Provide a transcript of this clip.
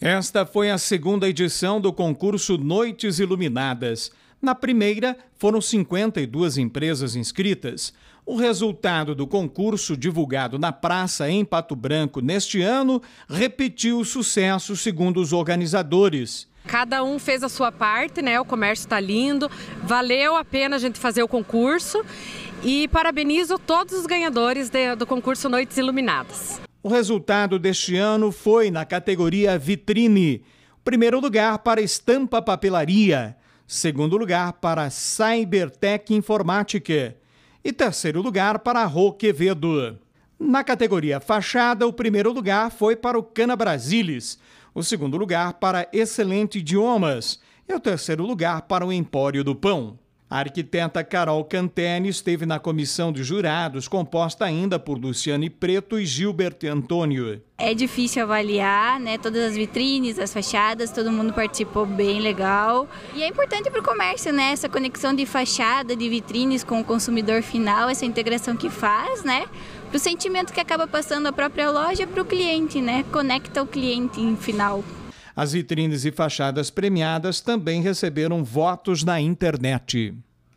Esta foi a segunda edição do concurso Noites Iluminadas. Na primeira, foram 52 empresas inscritas. O resultado do concurso, divulgado na praça em Pato Branco neste ano, repetiu o sucesso, segundo os organizadores. Cada um fez a sua parte, né? O comércio está lindo, valeu a pena a gente fazer o concurso e parabenizo todos os ganhadores de, do concurso Noites Iluminadas. O resultado deste ano foi na categoria Vitrine: primeiro lugar para Estampa Papelaria, segundo lugar para Cybertech Informática e terceiro lugar para Roquevedo. Na categoria Fachada, o primeiro lugar foi para o Cana Brasilis, o segundo lugar para Excelente Idiomas e o terceiro lugar para o Empório do Pão. A arquiteta Carol Cantene esteve na comissão de jurados, composta ainda por Luciane Preto e Gilbert Antônio. É difícil avaliar, né? Todas as vitrines, as fachadas, todo mundo participou bem legal. E é importante para o comércio, né? Essa conexão de fachada, de vitrines com o consumidor final, essa integração que faz, né? Para o sentimento que acaba passando a própria loja para o cliente, né? Conecta o cliente em final. As vitrines e fachadas premiadas também receberam votos na internet.